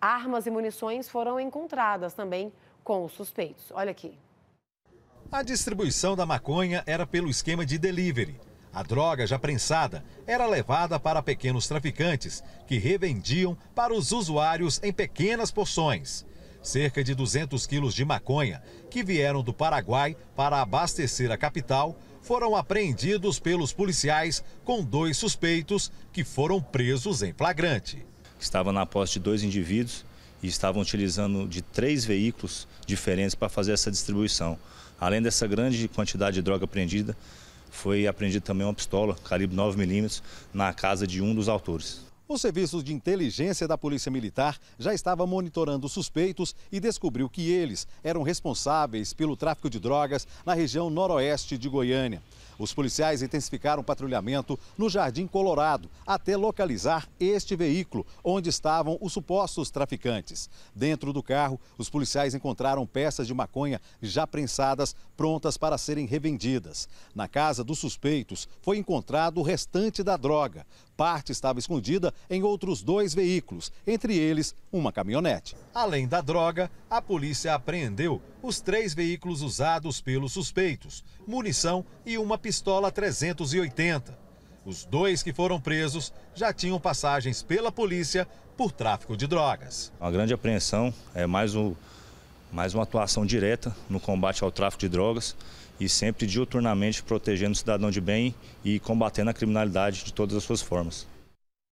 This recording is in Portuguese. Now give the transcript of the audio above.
Armas e munições foram encontradas também com os suspeitos. Olha aqui. A distribuição da maconha era pelo esquema de delivery. A droga já prensada era levada para pequenos traficantes, que revendiam para os usuários em pequenas porções. Cerca de 200 quilos de maconha, que vieram do Paraguai para abastecer a capital, foram apreendidos pelos policiais com dois suspeitos que foram presos em flagrante estava na posse de dois indivíduos e estavam utilizando de três veículos diferentes para fazer essa distribuição. Além dessa grande quantidade de droga apreendida, foi apreendida também uma pistola calibre 9mm na casa de um dos autores. Os serviços de inteligência da Polícia Militar já estavam monitorando suspeitos e descobriu que eles eram responsáveis pelo tráfico de drogas na região noroeste de Goiânia. Os policiais intensificaram o patrulhamento no Jardim Colorado até localizar este veículo onde estavam os supostos traficantes. Dentro do carro, os policiais encontraram peças de maconha já prensadas, prontas para serem revendidas. Na casa dos suspeitos foi encontrado o restante da droga parte estava escondida em outros dois veículos, entre eles uma caminhonete. Além da droga, a polícia apreendeu os três veículos usados pelos suspeitos, munição e uma pistola 380. Os dois que foram presos já tinham passagens pela polícia por tráfico de drogas. Uma grande apreensão, é mais um mas uma atuação direta no combate ao tráfico de drogas e sempre diuturnamente protegendo o cidadão de bem e combatendo a criminalidade de todas as suas formas.